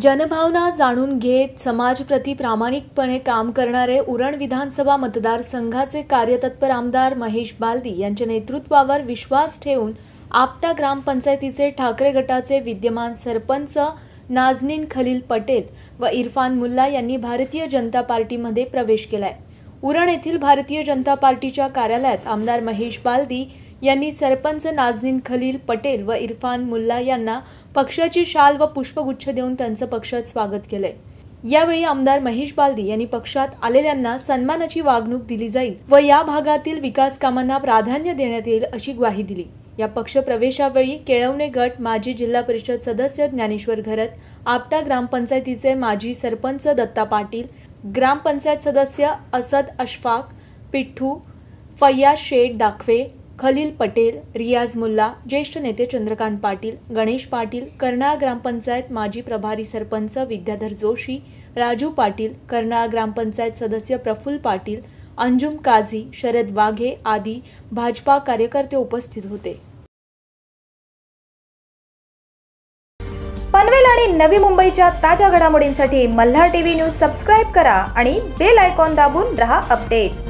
जनभावना जाणून घेत समाजप्रती प्रामाणिकपणे काम करणारे उरण विधानसभा मतदारसंघाचे कार्यतत्पर आमदार महेश बालदी यांच्या नेतृत्वावर विश्वास ठेवून आपटा ग्रामपंचायतीचे ठाकरे गटाचे विद्यमान सरपंच नाजनीन खलील पटेल व इरफान मुल्ला यांनी भारतीय जनता पार्टीमध्ये प्रवेश केलाय उरण येथील भारतीय जनता पार्टीच्या कार्यालयात आमदार महेश बालदी यांनी सरपंच नाजनीन खलील पटेल व इरफान मुल्ला यांना पक्षाची शाल व पुष्पगुच्छ देऊन त्यांचं पक्षात स्वागत केलंय यावेळी आमदार महेश बालदी यांनी पक्षात आलेल्यांना सन्मानाची वागणूक दिली जाईल व या भागातील विकास कामांना प्राधान्य देण्यात येईल अशी ग्वाही दिली या प्रवेशावेळी केळवणे गट माजी जिल्हा परिषद सदस्य ज्ञानेश्वर घरत आपटा ग्रामपंचायतीचे माजी सरपंच दत्ता पाटील ग्रामपंचायत सदस्य असद अशफाक पिठ्ठू फय्या शेठ दाखवे खलील पटेल रियाज मुल्ला ज्येष्ठ नेते चंद्रकांत पाटील गणेश पाटील कर्नाळा ग्रामपंचायत माजी प्रभारी सरपंच विद्याधर जोशी राजू पाटील कर्नाळा ग्रामपंचायत सदस्य प्रफुल्ल पाटील अंजुम काझी शरद वाघे आदी भाजपा कार्यकर्ते उपस्थित होते पनवेल आणि नवी मुंबईच्या ताज्या घडामोडींसाठी मल्हार टीव्ही न्यूज सबस्क्राईब करा आणि बेल आयकॉन दाबून रहा अपडेट